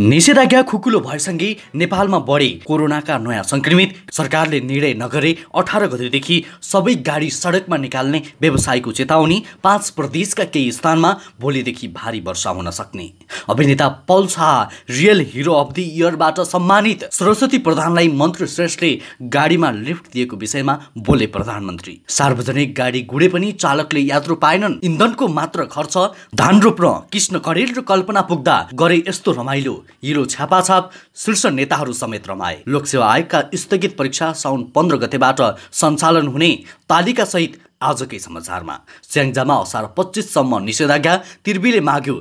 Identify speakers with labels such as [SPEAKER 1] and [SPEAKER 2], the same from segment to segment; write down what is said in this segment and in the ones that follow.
[SPEAKER 1] निषेधाज्ञा खुकुलो भएसँगै नेपालमा बढे कोरोनाका नयाँ संक्रमित सरकारले निर्णय नगरे अठार गतेदेखि सबै गाडी सडकमा निकाल्ने व्यवसायको चेतावनी पाँच प्रदेशका केही स्थानमा भोलिदेखि भारी वर्षा हुन सक्ने अभिनेता Paul Shah real hero of the इयरबाट सम्मानित सरस्वती प्रधानलाई मन्त्री श्रेष्ठले गाडीमा लिफ्ट दिएको विषयमा बोले प्रधानमन्त्री सार्वजनिक गाडी गुडे पनि चालकले यात्रु पाएनन् इन्धनको मात्र खर्च धान रोप्न कृष्ण कडेल र कल्पना पुग्दा गरे यस्तो रमाइलो हिलो छापाछाप शीर्ष नेताहरू समेत रमाए लोकसेवा आयोगका स्थगित परीक्षा साउन पन्ध्र गतेबाट सञ्चालन हुने सहित आजकै समाचारमा स्याङ्जामा असार पच्चिससम्म निषेधाज्ञा तिर्बीले माग्यो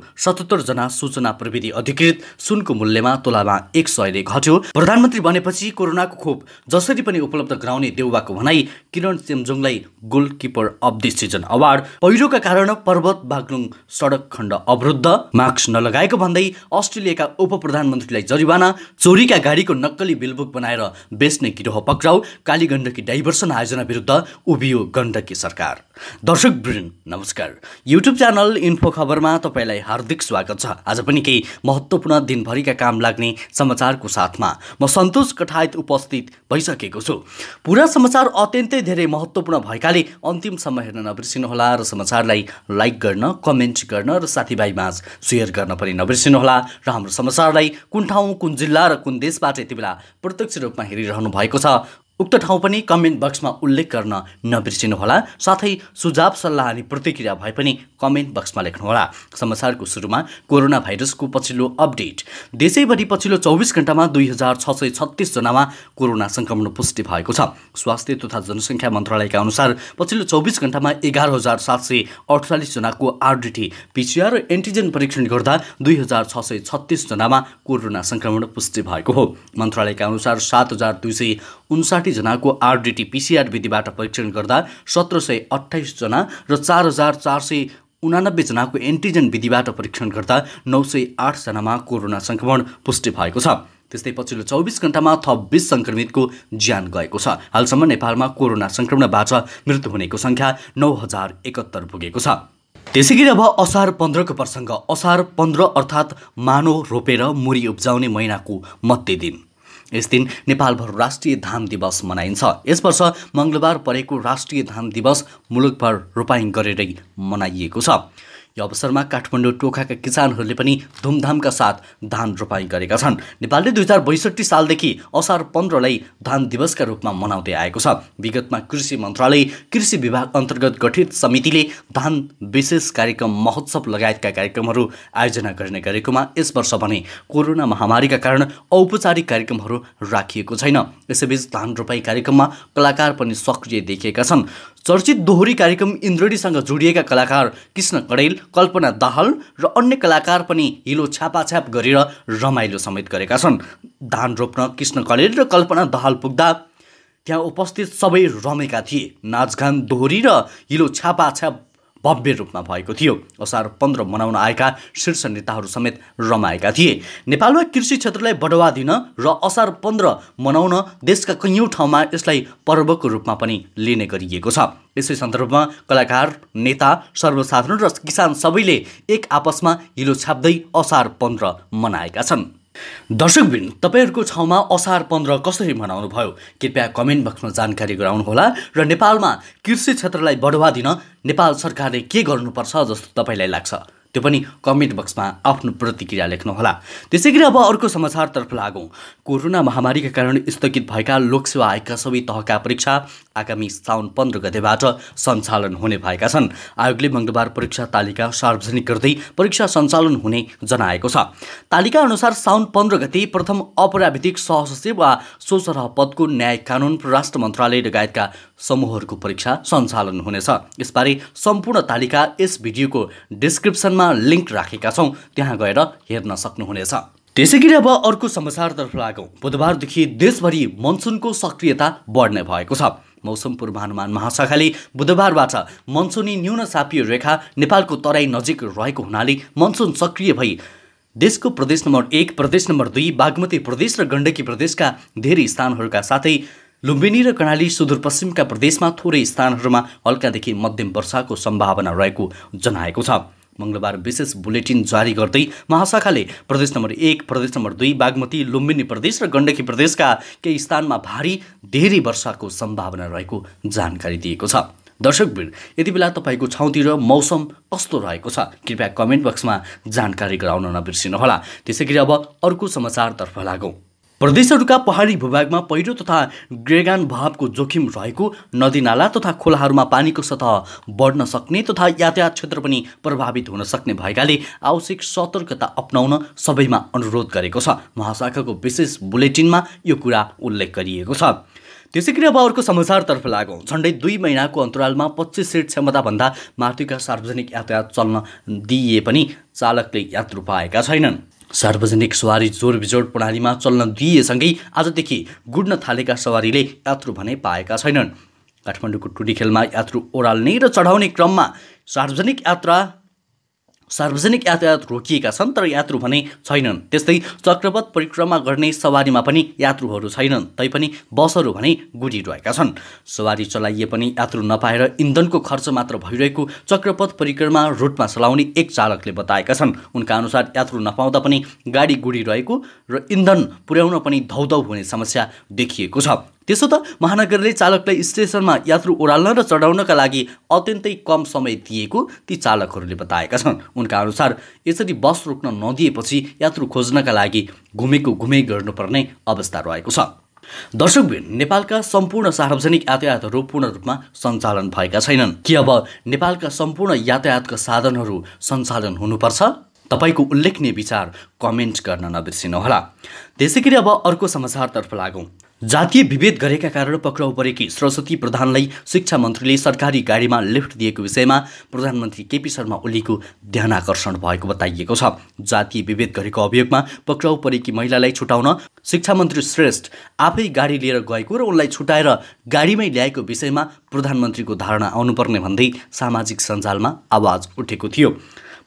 [SPEAKER 1] जना सूचना प्रविधि अधिकृत सुनको मूल्यमा तोलामा एक सयले घट्यो प्रधानमन्त्री बनेपछि कोरोनाको खोप जसरी पनि उपलब्ध गराउने देउवाको भनाई किरण सेम्जोङलाई goalkeeper of the season award पहिरोका कारण पर्वत बागलुङ सडक खण्ड अवरुद्ध मास्क नलगाएको भन्दै अस्ट्रेलियाका उप प्रधानमन्त्रीलाई जरिवाना चोरीका गाडीको नक्कली बिलबुक बनाएर बेच्ने गिरोह पक्राउ कालीगण्डकी डाइभर्सन आयोजना विरुद्ध उभियो गण्डकी सरकार दर्शक वृन्द नमस्कार युट्युब च्यानल इन्फो खबरमा तपाईँलाई हार्दिक स्वागत छ आज पनि केही महत्त्वपूर्ण दिनभरिका काम लाग्ने समाचारको साथमा म सन्तोष कठायत उपस्थित भइसकेको छु पुरा समाचार अत्यन्तै धेरै महत्त्वपूर्ण भएकाले अन्तिमसम्म हेर्न नबिर्सिनुहोला र समाचारलाई लाइक गर्न कमेन्ट गर्न र साथीभाइमाझ सेयर गर्न पनि नबिर्सिनुहोला र हाम्रो समाचारलाई कुन ठाउँ कुन जिल्ला र कुन देशबाट यति बेला प्रत्यक्ष रूपमा हेरिरहनु भएको छ उक्त ठाउँ पनि कमेन्ट बक्समा उल्लेख गर्न नबिर्सिनुहोला साथै सुझाव सल्लाह अनि प्रतिक्रिया भए पनि कमेन्ट बक्समा लेख्नुहोला समाचारको सुरुमा कोरोना भाइरसको पछिल्लो अपडेट देशैभरि पछिल्लो चौबिस घन्टामा दुई हजार छ सय छत्तिसजनामा कोरोना सङ्क्रमण पुष्टि भएको छ स्वास्थ्य तथा जनसङ्ख्या मन्त्रालयका अनुसार पछिल्लो चौबिस घन्टामा एघार हजार सात सय अठचालिसजनाको आरडिटी पिसिआर र एन्टिजेन परीक्षण गर्दा दुई हजार छ सय छत्तिसजनामा कोरोना सङ्क्रमण पुष्टि भएको हो मन्त्रालयका अनुसार सात हजार दुई सय उन्साठीजनाको आरडिटी पिसिआर विधिबाट परीक्षण गर्दा सत्र सय अठाइसजना र चार हजार चार सय उनानब्बेजनाको एन्टिजेन विधिबाट परीक्षण गर्दा नौ सय आठजनामा कोरोना सङ्क्रमण पुष्टि भएको छ त्यस्तै पछिल्लो चौबिस घन्टामा थप बिस सङ्क्रमितको ज्यान गएको छ हालसम्म नेपालमा कोरोना सङ्क्रमणबाट मृत्यु हुनेको सङ्ख्या नौ हजार एकहत्तर पुगेको छ त्यसै गरी अब असार पन्ध्रको प्रसङ्ग असार पन्ध्र अर्थात् मानव रोपेर मुरी उब्जाउने महिनाको मध्य दिन यस दिन नेपालभर राष्ट्रिय धान दिवस मनाइन्छ यस वर्ष मङ्गलबार परेको राष्ट्रिय धान दिवस मुलुकभर रूपाइङ गरेरै मनाइएको छ यो अवसरमा काठमाडौँ टोखाका किसानहरूले पनि धुमधामका साथ धान रोपाई गरेका छन् नेपालले दुई हजार बैसठी सालदेखि असार पन्ध्रलाई धान दिवसका रूपमा मनाउँदै आएको छ विगतमा कृषि मन्त्रालय कृषि विभाग अन्तर्गत गठित समितिले धान विशेष कार्यक्रम महोत्सव लगायतका कार्यक्रमहरू आयोजना गर्ने गरेकोमा यस वर्ष भने कोरोना महामारीका कारण औपचारिक कार्यक्रमहरू राखिएको छैन यसैबीच धान रोपाई कार्यक्रममा कलाकार पनि सक्रिय देखिएका छन् चर्चित दोहोरी कार्यक्रम इन्द्रणीसँग जोडिएका कलाकार कृष्ण कडेल कल्पना दाहाल र अन्य कलाकार पनि हिलो छापाछाप गरेर रमाइलो समेत गरेका छन् धान रोप्न कृष्ण कडेल र कल्पना दाहाल पुग्दा त्यहाँ उपस्थित सबै रमेका थिए नाचगान दोहोरी र हिलो छापाछाप भव्य रूपमा भएको थियो असार पन्ध्र मनाउन आएका शीर्ष नेताहरू समेत रमाएका थिए नेपालमा कृषि क्षेत्रलाई बढावा दिन र असार पन्ध्र मनाउन देशका कैयौँ ठाउँमा यसलाई पर्वको रूपमा पनि लिने गरिएको छ यसै सन्दर्भमा कलाकार नेता सर्वसाधारण र किसान सबैले एक आपसमा हिलो छाप्दै असार पन्ध्र मनाएका छन् दर्शकबिन तपाईँहरूको छाउँमा असार पन्ध्र कसरी मनाउनु भयो कृपया कमेन्ट बक्समा जानकारी गराउनुहोला र नेपालमा कृषि क्षेत्रलाई बढावा दिन नेपाल सरकारले के गर्नुपर्छ जस्तो तपाईँलाई लाग्छ त्यो पनि कमेन्ट बक्समा आफ्नो प्रतिक्रिया लेख्नुहोला त्यसै गरी अब अर्को समाचारतर्फ लागौँ कोरोना महामारीका कारण स्थगित भएका लोकसेवा आयोगका सबै तहका परीक्षा आगामी साउन पन्ध्र गतेबाट सञ्चालन हुने भएका छन् आयोगले मङ्गलबार परीक्षा तालिका सार्वजनिक गर्दै परीक्षा सञ्चालन हुने जनाएको छ तालिका अनुसार साउन पन्ध्र गते प्रथम अपराविधिक सहसचिव वा सोसरह पदको न्याय कानुन राष्ट्र मन्त्रालय लगायतका समूहहरूको परीक्षा सञ्चालन हुनेछ यसबारे सम्पूर्ण तालिका यस भिडियोको डिस्क्रिप्सनमा लिङ्क राखेका छौँ त्यहाँ गएर हेर्न सक्नुहुनेछ त्यसै गरी अब अर्को समाचारतर्फ लागौँ बुधबारदेखि देशभरि मनसुनको सक्रियता बढ्ने भएको छ मौसम पूर्वानुमान महाशाखाले बुधबारबाट मनसुनी न्यून सापीय रेखा नेपालको तराई नजिक रहेको हुनाले मनसुन सक्रिय भई देशको प्रदेश नम्बर एक प्रदेश नम्बर दुई बागमती प्रदेश र गण्डकी प्रदेशका धेरै स्थानहरूका साथै लुम्बिनी र कर्णाली सुदूरपश्चिमका प्रदेशमा थोरै स्थानहरूमा हल्कादेखि मध्यम वर्षाको सम्भावना रहेको जनाएको छ मङ्गलबार विशेष बुलेटिन जारी गर्दै महाशाखाले प्रदेश नम्बर एक प्रदेश नम्बर दुई बागमती लुम्बिनी प्रदेश र गण्डकी प्रदेशका केही स्थानमा भारी धेरै वर्षाको सम्भावना रहेको जानकारी दिएको छ दर्शकवीर यति बेला तपाईँको छाउँतिर मौसम कस्तो रहेको छ कृपया कमेन्ट बक्समा जानकारी गराउन नबिर्सिनुहोला त्यसै गरी अब अर्को समाचारतर्फ लागौँ प्रदेशहरूका पहाडी भूभागमा पहिरो तथा ग्रेगान भावको जोखिम रहेको नदीनाला तथा खोलाहरूमा पानीको सतह बढ्न सक्ने तथा यातायात क्षेत्र पनि प्रभावित हुन सक्ने भएकाले आवश्यक सतर्कता अप्नाउन सबैमा अनुरोध गरेको छ महाशाखाको विशेष बुलेटिनमा यो कुरा उल्लेख गरिएको छ त्यसै गरी अब अर्को समाचारतर्फ लागौँ झन्डै दुई महिनाको अन्तरालमा पच्चिस सिट क्षमताभन्दा माथिका सार्वजनिक यातायात चल्न दिइए पनि चालकले यात्रु पाएका छैनन् सार्वजनिक सवारी बिजोर प्रणालीमा चल्न दिएसँगै आजदेखि गुड्न थालेका सवारीले यात्रु भने पाएका छैनन् काठमाडौँको खेलमा यात्रु ओह्राल्ने र चढाउने क्रममा सार्वजनिक यात्रा सार्वजनिक यातायात रोकिएका छन् तर यात्रु भने छैनन् त्यस्तै चक्रपथ परिक्रमा गर्ने सवारीमा पनि यात्रुहरू छैनन् तैपनि बसहरू भने गुडिरहेका छन् सवारी चलाइए पनि यात्रु नपाएर इन्धनको खर्च मात्र भइरहेको चक्रपथ परिक्रमा रुटमा चलाउने एक चालकले बताएका छन् उनका अनुसार यात्रु नपाउँदा पनि गाडी गुडिरहेको र इन्धन पुर्याउन पनि धौधौ हुने समस्या देखिएको छ त्यसो त महानगरले चालकलाई स्टेसनमा यात्रु ओह्राल्न र चढाउनका लागि अत्यन्तै कम समय दिएको ती चालकहरूले बताएका छन् उनका अनुसार यसरी बस रोक्न नदिएपछि यात्रु खोज्नका लागि घुमेको घुमे गर्नुपर्ने अवस्था रहेको छ दर्शकबिन नेपालका सम्पूर्ण सार्वजनिक यातायातहरू पूर्ण रूपमा सञ्चालन भएका छैनन् कि अब नेपालका सम्पूर्ण यातायातका साधनहरू सञ्चालन हुनुपर्छ तपाईँको उल्लेखनीय विचार कमेन्ट गर्न नबिर्सिनुहोला त्यसै गरी अब अर्को समाचारतर्फ लागौँ जातीय विभेद गरेका कारण पक्राउ परेकी सरस्वती प्रधानलाई शिक्षा मन्त्रीले सरकारी गाडीमा लिफ्ट दिएको विषयमा प्रधानमन्त्री केपी शर्मा ओलीको ध्यान आकर्षण भएको बताइएको छ जातीय विभेद गरेको अभियोगमा पक्राउ परेकी महिलालाई छुटाउन शिक्षा मन्त्री श्रेष्ठ आफै गाडी लिएर गएको र उनलाई छुटाएर गाडीमै ल्याएको विषयमा प्रधानमन्त्रीको धारणा आउनुपर्ने भन्दै सामाजिक सञ्जालमा आवाज उठेको थियो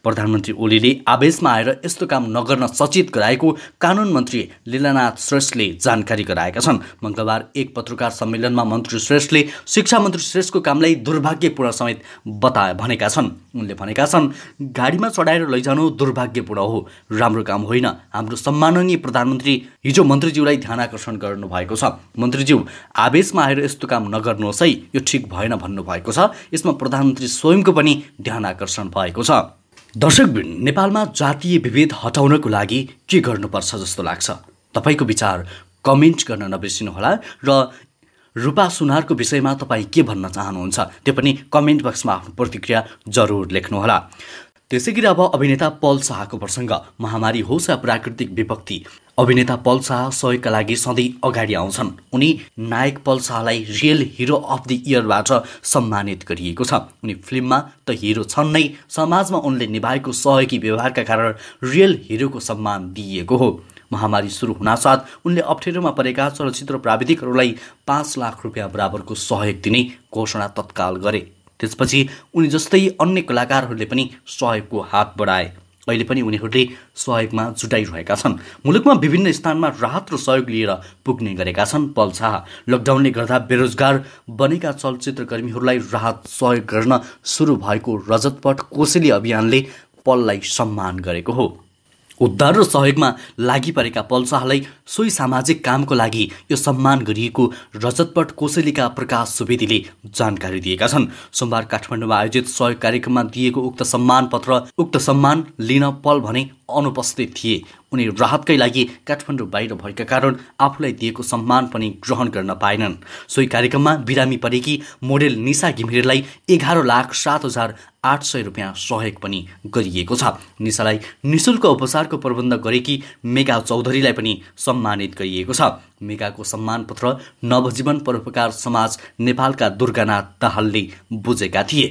[SPEAKER 1] प्रधानमन्त्री ओलीले आवेशमा आएर यस्तो काम नगर्न सचेत गराएको कानुन मन्त्री लीलानाथ श्रेष्ठले जानकारी गराएका छन् मङ्गलबार एक पत्रकार सम्मेलनमा मन्त्री श्रेष्ठले शिक्षा मन्त्री श्रेष्ठको कामलाई दुर्भाग्यपूर्ण समेत बता भनेका छन् उनले भनेका छन् गाडीमा चढाएर लैजानु दुर्भाग्यपूर्ण हो राम्रो काम होइन हाम्रो सम्माननीय प्रधानमन्त्री हिजो मन्त्रीज्यूलाई ध्यान आकर्षण गर्नुभएको छ मन्त्रीज्यू आवेशमा आएर यस्तो काम नगर्नुहोस् है यो ठिक भएन भन्नुभएको छ यसमा प्रधानमन्त्री स्वयंको पनि ध्यान आकर्षण भएको छ दर्शकबिन नेपालमा जातीय विभेद हटाउनको लागि के गर्नुपर्छ जस्तो लाग्छ तपाईँको विचार कमेन्ट गर्न नबिर्सिनुहोला र रूपा सुनारको विषयमा तपाईँ के भन्न चाहनुहुन्छ त्यो पनि कमेन्ट बक्समा आफ्नो प्रतिक्रिया जरुर लेख्नुहोला त्यसै गरी अब अभिनेता पल शाहको प्रसङ्ग महामारी होस् या प्राकृतिक विपत्ति अभिनेता पल शाह सहयोगका लागि सधैँ अगाडि आउँछन् उनी नायक पल शाहलाई रियल हिरो अफ द इयरबाट सम्मानित गरिएको छ उनी फिल्ममा त हिरो छन् नै समाजमा उनले निभाएको सहयोगी व्यवहारका कारण रियल हिरोको सम्मान दिइएको हो महामारी सुरु हुनासाथ उनले अप्ठ्यारोमा परेका चलचित्र प्राविधिकहरूलाई पाँच लाख रुपियाँ बराबरको सहयोग दिने घोषणा तत्काल गरे त्यसपछि उनी जस्तै अन्य कलाकारहरूले पनि सहयोगको हात बढाए अहिले पनि उनीहरूले सहयोगमा जुटाइरहेका छन् मुलुकमा विभिन्न स्थानमा राहत र सहयोग लिएर पुग्ने गरेका छन् पल शाह लकडाउनले गर्दा बेरोजगार बनेका चलचित्रकर्मीहरूलाई राहत सहयोग गर्न सुरु भएको रजतपट कोसेली अभियानले पललाई सम्मान गरेको हो उद्धार र सहयोगमा लागि परेका पल्साहलाई सोही सामाजिक कामको लागि यो सम्मान गरिएको रजतपट कोसेलीका प्रकाश सुवेदीले जानकारी दिएका छन् सोमबार काठमाडौँमा आयोजित सहयोग कार्यक्रममा दिएको उक्त सम्मान पत्र उक्त सम्मान लिन पल भने अनुपस्थित थिए उनी राहतकै लागि काठमाडौँ बाहिर भएका कारण आफूलाई दिएको सम्मान पनि ग्रहण गर्न पाएनन् सोही कार्यक्रममा बिरामी परेकी मोडेल निशा घिमिरेलाई एघार लाख सात हजार आठ सय रुपियाँ सहयोग पनि गरिएको छ निशालाई निशुल्क उपचारको प्रबन्ध गरेकी मेगा चौधरीलाई पनि सम्मानित गरिएको छ मेगाको सम्मान पत्र नवजीवन परोपकार समाज नेपालका दुर्गानाथ दाहालले बुझेका थिए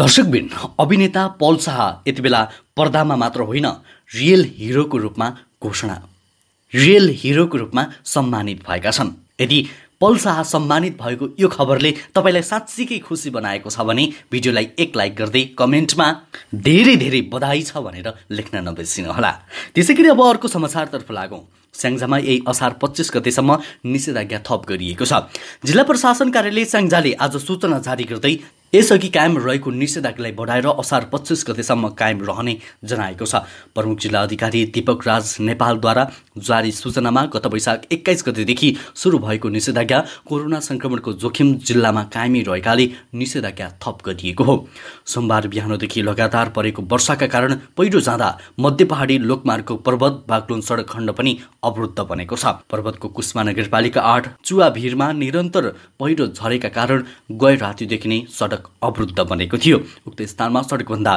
[SPEAKER 1] दर्शकबिन अभिनेता पल शाह यति बेला पर्दामा मात्र होइन रियल हिरोको रूपमा घोषणा रियल हिरोको रूपमा सम्मानित भएका छन् यदि पल शाह सम्मानित भएको यो खबरले तपाईँलाई साँच्चीकै खुसी बनाएको छ भने भिडियोलाई एक लाइक गर्दै कमेन्टमा धेरै धेरै बधाई छ भनेर लेख्न नबिर्सिनुहोला त्यसै गरी अब अर्को समाचारतर्फ लागौँ स्याङ्जामा यही असार पच्चिस गतेसम्म निषेधाज्ञा थप गरिएको छ जिल्ला प्रशासन कार्यालय स्याङ्जाले आज सूचना जारी गर्दै यसअघि कायम रहेको निषेधाज्ञालाई बढाएर असार पच्चिस गतेसम्म कायम रहने जनाएको छ प्रमुख जिल्ला अधिकारी दीपक राज नेपालद्वारा जारी सूचनामा गत वैशाख एक्काइस गतेदेखि सुरु भएको निषेधाज्ञा कोरोना संक्रमणको जोखिम जिल्लामा कायमी रहेकाले निषेधाज्ञा थप गरिएको हो सोमबार बिहानदेखि लगातार परेको वर्षाका कारण पहिरो जाँदा मध्य पहाडी लोकमार्गको पर्वत बागलुन सडक खण्ड पनि अवरुद्ध बनेको छ पर्वतको कुष्मा नगरपालिका आठ भिरमा निरन्तर पहिरो झरेका कारण गए रातिदेखि नै सडक सडक अवरुद्ध बनेको थियो उक्त स्थानमा सडकभन्दा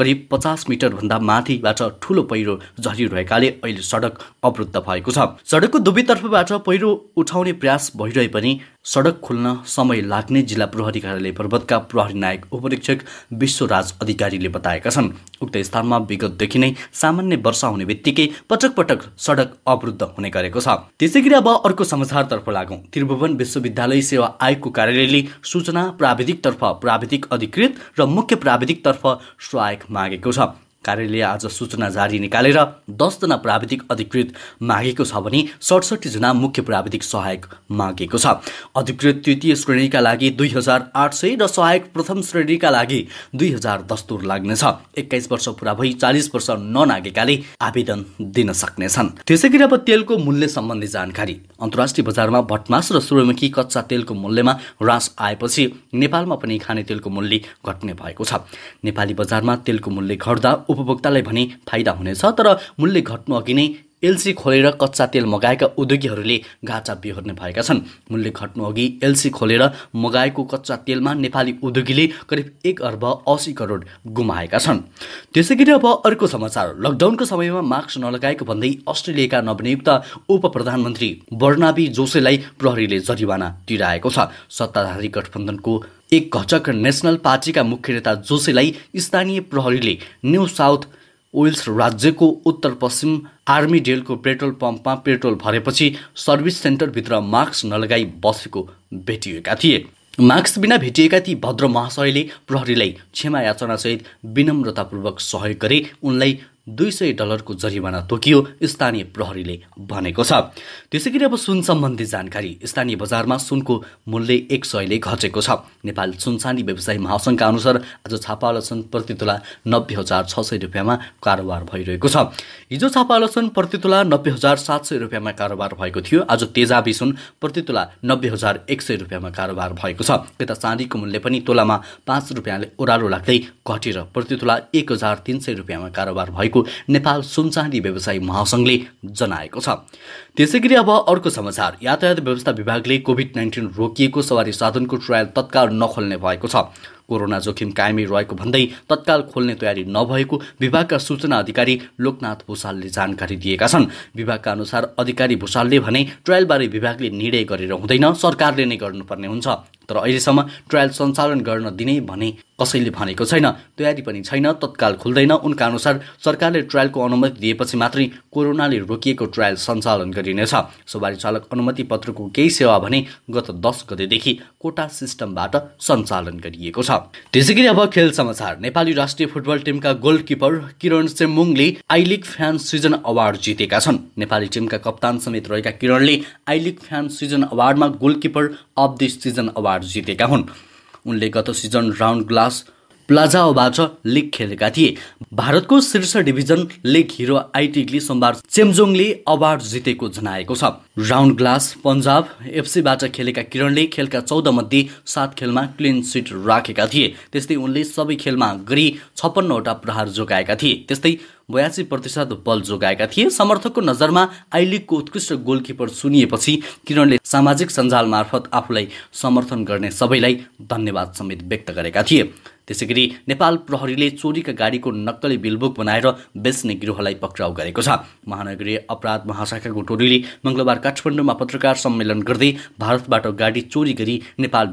[SPEAKER 1] करिब पचास मिटरभन्दा माथिबाट ठुलो पहिरो झरिरहेकाले अहिले सडक अवरुद्ध भएको छ सडकको दुवैतर्फबाट पहिरो उठाउने प्रयास भइरहे पनि सडक खुल्न समय लाग्ने जिल्ला प्रहरी कार्यालय पर्वतका प्रहरी नायक उपरीक्षक विश्वराज अधिकारीले बताएका छन् उक्त स्थानमा विगतदेखि नै सामान्य वर्षा हुने बित्तिकै पटक पटक सडक अवरुद्ध हुने गरेको छ त्यसै गरी अब अर्को समाचारतर्फ लागौँ त्रिभुवन विश्वविद्यालय सेवा आयोगको कार्यालयले सूचना प्राविधिकतर्फ प्राविधिक अधिकृत र मुख्य प्राविधिकतर्फ सहायक मागेको छ कार्यालय आज सूचना जारी निकालेर दसजना प्राविधिक अधिकृत मागेको छ भने सडसठीजना मुख्य प्राविधिक सहायक मागेको छ अधिकृत तृतीय श्रेणीका लागि दुई हजार आठ सय र सहायक प्रथम श्रेणीका लागि दुई हजार दस्तुर लाग्नेछ एक्काइस वर्ष पुरा भई चालिस वर्ष ननागेकाले आवेदन दिन सक्नेछन् त्यसै गरी अब तेलको मूल्य सम्बन्धी जानकारी अन्तर्राष्ट्रिय बजारमा भटमास र सूर्यमुखी कच्चा तेलको मूल्यमा ह्रास आएपछि नेपालमा पनि खाने तेलको मूल्य घट्ने भएको छ नेपाली बजारमा तेलको मूल्य घट्दा उपभोक्तालाई भने फाइदा हुनेछ तर मूल्य घट्नु अघि नै एलसी खोलेर कच्चा तेल मगाएका उद्योगीहरूले घाँचा बिहोर्ने भएका छन् मूल्य घट्नु अघि एलसी खोलेर मगाएको कच्चा तेलमा नेपाली उद्योगीले करिब एक अर्ब असी करोड गुमाएका छन् त्यसै गरी अब अर्को समाचार लकडाउनको समयमा मास्क नलगाएको भन्दै अस्ट्रेलियाका नवनियुक्त उप प्रधानमन्त्री बर्नाबी जोसेलाई प्रहरीले जरिवाना तिराएको छ सत्ताधारी गठबन्धनको एक घटक नेसनल पार्टीका मुख्य नेता जोसेलाई स्थानीय प्रहरीले न्यू साउथ वेल्स राज्यको उत्तर पश्चिम आर्मी डेलको पेट्रोल पम्पमा पेट्रोल भरेपछि सर्भिस सेन्टरभित्र मास्क नलगाई बसेको भेटिएका थिए मास्क बिना भेटिएका ती भद्र महाशयले प्रहरीलाई क्षमा याचनासहित विनम्रतापूर्वक सहयोग गरे उनलाई दुई सय डलरको जरिवाना तोकियो स्थानीय प्रहरीले भनेको छ त्यसै गरी अब सुन सम्बन्धी जानकारी स्थानीय बजारमा सुनको मूल्य एक सयले घटेको छ नेपाल सुनसानी व्यवसायी महासङ्घका अनुसार आज छापा आलोचन प्रतितुला नब्बे हजार छ सय रुपियाँमा कारोबार भइरहेको छ हिजो छापा आलोचन प्रतितुला नब्बे हजार सात सय रुपियाँमा कारोबार भएको थियो आज तेजाबी सुन प्रतितुला नब्बे हजार एक सय रुपियाँमा कारोबार भएको छ यता चाँदीको मूल्य पनि तोलामा पाँच रुपियाँले ओह्रालो लाग्दै घटेर प्रतितुला एक हजार तिन सय रुपियाँमा कारोबार भएको भएको नेपाल सुनचाँदी व्यवसायी महासङ्घले जनाएको छ त्यसै गरी अब अर्को समाचार यातायात व्यवस्था विभागले कोभिड नाइन्टिन रोकिएको सवारी साधनको ट्रायल तत्काल नखोल्ने भएको छ कोरोना जोखिम कायमै रहेको भन्दै तत्काल खोल्ने तयारी नभएको विभागका सूचना अधिकारी लोकनाथ भूषालले जानकारी दिएका छन् विभागका अनुसार अधिकारी भूषालले भने ट्रायलबारे विभागले निर्णय गरेर हुँदैन सरकारले नै गर्नुपर्ने हुन्छ तर अहिलेसम्म ट्रायल सञ्चालन गर्न दिने भने कसैले भनेको छैन तयारी पनि छैन तत्काल खुल्दैन उनका अनुसार सरकारले ट्रायलको अनुमति दिएपछि मात्रै कोरोनाले रोकिएको ट्रायल सञ्चालन गरिनेछ सवारी चालक अनुमति पत्रको केही सेवा भने गत दस गतेदेखि कोटा सिस्टमबाट सञ्चालन गरिएको छ त्यसै गरी अब खेल समाचार नेपाली राष्ट्रिय फुटबल टिमका गोलकिपर किरण चेम्बुङले आई फ्यान सिजन अवार्ड जितेका छन् नेपाली टिमका कप्तान समेत रहेका किरणले आई फ्यान सिजन अवार्डमा goalkeeper of the season award part जितेका हुन् उनले गत सिजन राउन्ड ग्लास प्लाजाओबाट लिग खेलेका थिए भारतको शीर्ष डिभिजन लिग हिरो आइटिगले सोमबार चेम्जोङले अवार्ड जितेको जनाएको छ राउन्ड ग्लास पन्जाब एफसीबाट खेलेका किरणले खेलका चौध मध्ये सात खेलमा क्लिन सिट राखेका थिए त्यस्तै उनले सबै खेलमा गरी छप्पन्नवटा प्रहार जोगाएका थिए त्यस्तै बयासी प्रतिशत बल जोगाएका थिए समर्थकको नजरमा आई लिगको उत्कृष्ट गोलकिपर सुनिएपछि किरणले सामाजिक सञ्जाल मार्फत आफूलाई समर्थन गर्ने सबैलाई धन्यवाद समेत व्यक्त गरेका थिए त्यसै गरी नेपाल प्रहरीले चोरीका गाडीको नक्कली बिलबुक बनाएर बेच्ने गृहलाई पक्राउ गरेको छ महानगरीय अपराध महाशाखाको टोलीले मङ्गलबार काठमाडौँमा पत्रकार सम्मेलन गर्दै भारतबाट गाडी चोरी गरी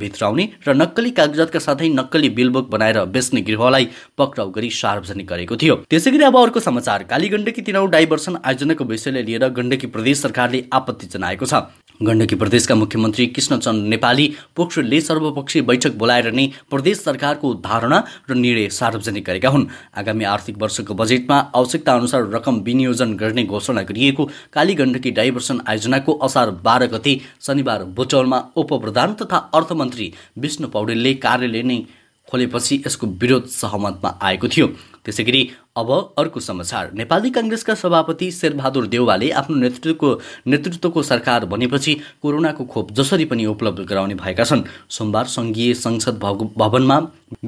[SPEAKER 1] भित्र आउने र नक्कली कागजातका साथै नक्कली बिलबुक बनाएर बेच्ने गृहलाई पक्राउ गरी सार्वजनिक गरेको थियो त्यसै गरी अब अर्को समाचार कालीगण्डकी तिनाउ डाइभर्सन आयोजनाको विषयलाई लिएर गण्डकी प्रदेश सरकारले आपत्ति जनाएको छ गण्डकी प्रदेशका मुख्यमन्त्री कृष्णचन्द्र नेपाली पोक्सोले सर्वपक्षीय बैठक बोलाएर नै प्रदेश सरकारको धारणा र निर्णय सार्वजनिक गरेका हुन् आगामी आर्थिक वर्षको बजेटमा आवश्यकता अनुसार रकम विनियोजन गर्ने घोषणा गरिएको कालीगण्डकी डाइभर्सन आयोजनाको असार बाह्र गते शनिबार बोटौलमा उपप्रधान तथा अर्थमन्त्री विष्णु पौडेलले कार्यालय नै खोलेपछि यसको विरोध सहमतमा आएको थियो त्यसै गरी अब अर्को समाचार नेपाली काङ्ग्रेसका सभापति शेरबहादुर देउवाले आफ्नो नेतृत्वको नेतृत्वको सरकार भनेपछि कोरोनाको खोप जसरी पनि उपलब्ध गराउने भएका छन् सोमबार सङ्घीय संसद भवनमा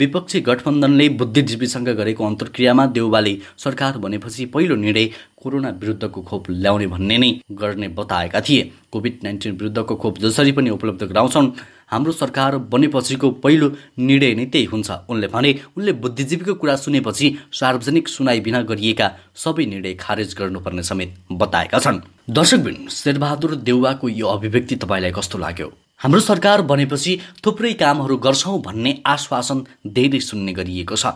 [SPEAKER 1] विपक्षी गठबन्धनले बुद्धिजीवीसँग गरेको अन्तर्क्रियामा देउवाले सरकार भनेपछि पहिलो निर्णय कोरोना विरुद्धको खोप ल्याउने भन्ने नै गर्ने बताएका थिए कोभिड नाइन्टिन विरुद्धको खोप जसरी पनि उपलब्ध गराउँछन् हाम्रो सरकार बनेपछिको पहिलो निर्णय नै त्यही हुन्छ उनले भने उनले बुद्धिजीवीको कुरा सुनेपछि सार्वजनिक सुनाइ बिना गरिएका सबै निर्णय खारेज गर्नुपर्ने समेत बताएका छन् दर्शकबिन शेरबहादुर देउवाको यो अभिव्यक्ति तपाईँलाई कस्तो लाग्यो हाम्रो सरकार बनेपछि थुप्रै कामहरू गर्छौँ भन्ने आश्वासन धेरै सुन्ने गरिएको छ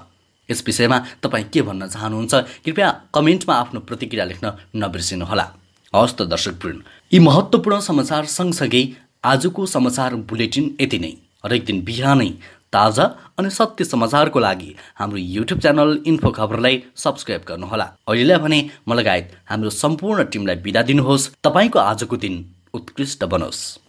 [SPEAKER 1] यस विषयमा तपाईँ के भन्न चाहनुहुन्छ कृपया कमेन्टमा आफ्नो प्रतिक्रिया लेख्न नबिर्सिनुहोला हवस् त दर्शकवृन्द यी महत्त्वपूर्ण समाचार सँगसँगै आजको समाचार बुलेटिन यति नै हरेक दिन बिहानै ताजा अनि सत्य समाचारको लागि हाम्रो युट्युब च्यानल इन्फो खबरलाई सब्सक्राइब गर्नुहोला अहिलेलाई भने म लगायत हाम्रो सम्पूर्ण टिमलाई बिदा दिनुहोस् तपाईँको आजको दिन उत्कृष्ट बनोस्